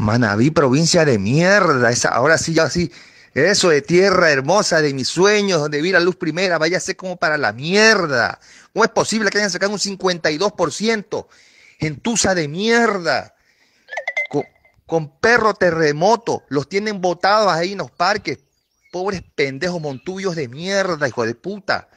Manaví, provincia de mierda. ahora sí, ya sí. Eso de tierra hermosa, de mis sueños, donde vi la luz primera, váyase como para la mierda. ¿Cómo es posible que hayan sacado un 52%? Gentuza de mierda. Con, con perro terremoto. Los tienen botados ahí en los parques. Pobres pendejos montubios de mierda, hijo de puta.